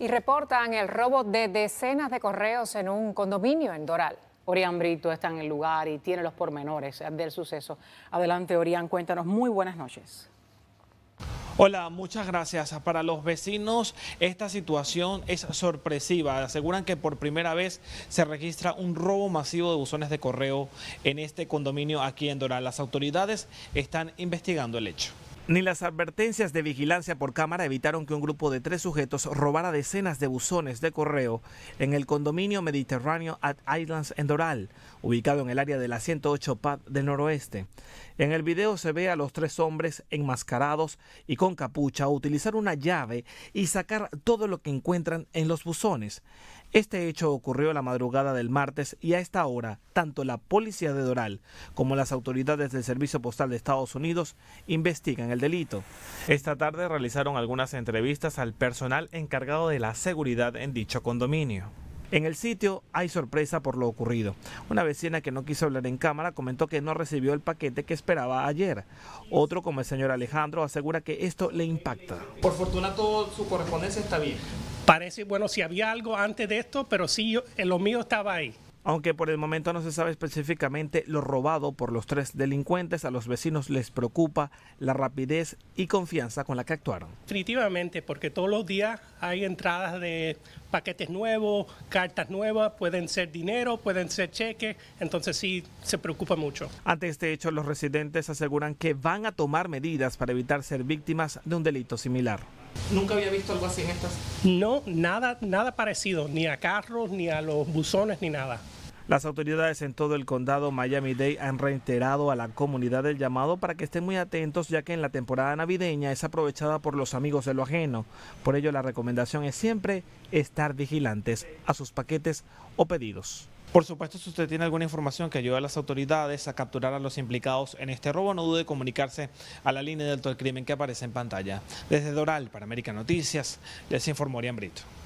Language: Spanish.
Y reportan el robo de decenas de correos en un condominio en Doral. Orián Brito está en el lugar y tiene los pormenores del suceso. Adelante, Orián, cuéntanos. Muy buenas noches. Hola, muchas gracias. Para los vecinos esta situación es sorpresiva. Aseguran que por primera vez se registra un robo masivo de buzones de correo en este condominio aquí en Doral. Las autoridades están investigando el hecho. Ni las advertencias de vigilancia por cámara evitaron que un grupo de tres sujetos robara decenas de buzones de correo en el condominio Mediterráneo at Islands en ubicado en el área de la 108 PAD del noroeste. En el video se ve a los tres hombres enmascarados y con capucha utilizar una llave y sacar todo lo que encuentran en los buzones. Este hecho ocurrió la madrugada del martes y a esta hora tanto la policía de Doral como las autoridades del Servicio Postal de Estados Unidos investigan el delito. Esta tarde realizaron algunas entrevistas al personal encargado de la seguridad en dicho condominio. En el sitio hay sorpresa por lo ocurrido. Una vecina que no quiso hablar en cámara comentó que no recibió el paquete que esperaba ayer. Otro, como el señor Alejandro, asegura que esto le impacta. Por fortuna, todo su correspondencia está bien. Parece, bueno, si había algo antes de esto, pero sí, eh, lo mío estaba ahí. Aunque por el momento no se sabe específicamente lo robado por los tres delincuentes, a los vecinos les preocupa la rapidez y confianza con la que actuaron. Definitivamente, porque todos los días hay entradas de paquetes nuevos, cartas nuevas, pueden ser dinero, pueden ser cheques, entonces sí se preocupa mucho. Ante este hecho, los residentes aseguran que van a tomar medidas para evitar ser víctimas de un delito similar. Nunca había visto algo así en estas. No, nada, nada parecido, ni a carros, ni a los buzones, ni nada. Las autoridades en todo el condado Miami-Dade han reiterado a la comunidad el llamado para que estén muy atentos ya que en la temporada navideña es aprovechada por los amigos de lo ajeno. Por ello la recomendación es siempre estar vigilantes a sus paquetes o pedidos. Por supuesto, si usted tiene alguna información que ayude a las autoridades a capturar a los implicados en este robo, no dude en comunicarse a la línea del alto crimen que aparece en pantalla. Desde Doral, para América Noticias, les informó Orián Brito.